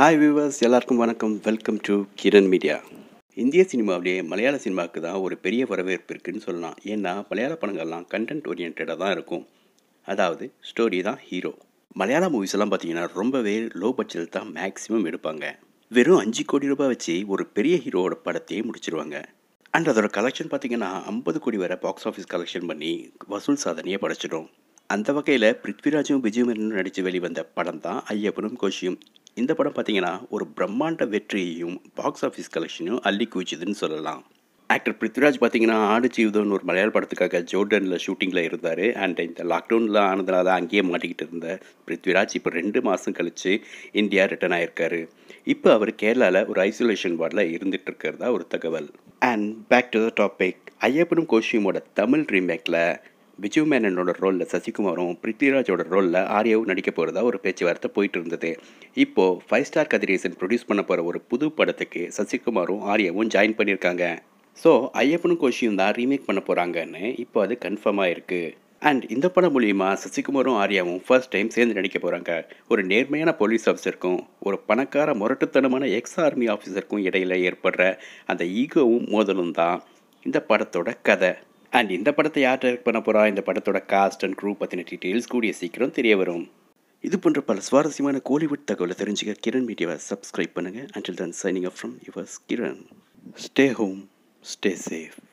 hi viewers எல்லாருக்கும் வணக்கம் welcome to Kiran media இந்திய சினிமாவிலேயே மலையாள சினிமாவுக்கு தான் ஒரு பெரிய வரவேற்பு இருக்குதுன்னு சொல்லலாம் ஏன்னா மலையாள படங்கள்லாம் கண்டென்ட் ஓரியன்டாக தான் இருக்கும் அதாவது ஸ்டோரி தான் ஹீரோ மலையாள மூவிஸ் எல்லாம் பார்த்தீங்கன்னா ரொம்பவே லோ பட்ஜெட் தான் மேக்ஸிமம் எடுப்பாங்க வெறும் அஞ்சு கோடி ரூபாய் வச்சு ஒரு பெரிய ஹீரோவோட படத்தையே முடிச்சிருவாங்க அண்ட் அதோட கலெக்ஷன் பார்த்தீங்கன்னா ஐம்பது கோடி வரை பாக்ஸ் ஆஃபீஸ் கலெக்ஷன் பண்ணி வசூல் சாதனையை படைச்சிடும் அந்த வகையில் பிருத்விராஜும் விஜயும் நடித்து வெளிவந்த படம் தான் ஐயப்பனும் கோஷியும் இந்த படம் பார்த்தீங்கன்னா ஒரு பிரம்மாண்ட வெற்றியையும் பாக்ஸ் ஆஃபீஸ் கலெக்ஷனையும் அள்ளி குவிச்சுதுன்னு சொல்லலாம் ஆக்டர் பிருத்விராஜ் பார்த்தீங்கன்னா ஆடு ஜீவிதம்னு ஒரு மலையாள படத்துக்காக ஜோர்டனில் ஷூட்டிங்கில் இருந்தார் அண்ட் இந்த லாக்டவுனில் ஆனதுனால அங்கேயே மாட்டிக்கிட்டு இருந்த பிருத்விராஜ் இப்போ ரெண்டு மாதம் கழித்து இந்தியா ரிட்டர்ன் ஆகியிருக்காரு இப்போ அவர் கேரளாவில் ஒரு ஐசோலேஷன் வார்டில் இருந்துகிட்டு இருக்கிறதா ஒரு தகவல் and back to the topic ஐயப்பனும் கோஷியமோட தமிழ் ரீமேக்கில் விஜய் மேனனோட ரோலில் சசிகுமாரும் பிருத்விராஜோட ரோலில் ஆர்யாவும் நடிக்க போகிறதா ஒரு பேச்சுவார்த்தை போயிட்டு இருந்தது இப்போது ஃபைவ் ஸ்டார் கதிரேசன் ப்ரொடியூஸ் பண்ண போகிற ஒரு புது படத்துக்கு சசிகுமாரும் ஆர்யாவும் ஜாயின் பண்ணியிருக்காங்க ஸோ ஐயப்பனும் கோஷியும் தான் ரீமேக் பண்ண போகிறாங்கன்னு இப்போ அது கன்ஃபார்மாக இருக்குது அண்ட் இந்த படம் மூலியமாக சசிகுமாரும் ஆர்யாவும் ஃபர்ஸ்ட் டைம் சேர்ந்து நடிக்க போகிறாங்க ஒரு நேர்மையான போலீஸ் ஆஃபீஸருக்கும் ஒரு பணக்கார முரட்டுத்தனமான எக்ஸ் ஆர்மி ஆஃபீஸருக்கும் இடையில் ஏற்படுற அந்த ஈகோவும் மோதலும் தான் இந்த படத்தோட கதை அண்ட் இந்த படத்தை யார் டைரக்ட் பண்ண போகிறா இந்த படத்தோட காஸ்ட் அண்ட் குரூப் பற்றின டீட்டெயில்ஸ் கூடிய சீக்கிரம் தெரிய வரும் இது போன்ற பல சுவாரஸ்யமான கோலிவுட் தகவலை தெரிஞ்சுக்க கிரண் மீடியாவை சப்ஸ்கிரைப் பண்ணுங்கள் until then signing up from yours Kiran stay home stay safe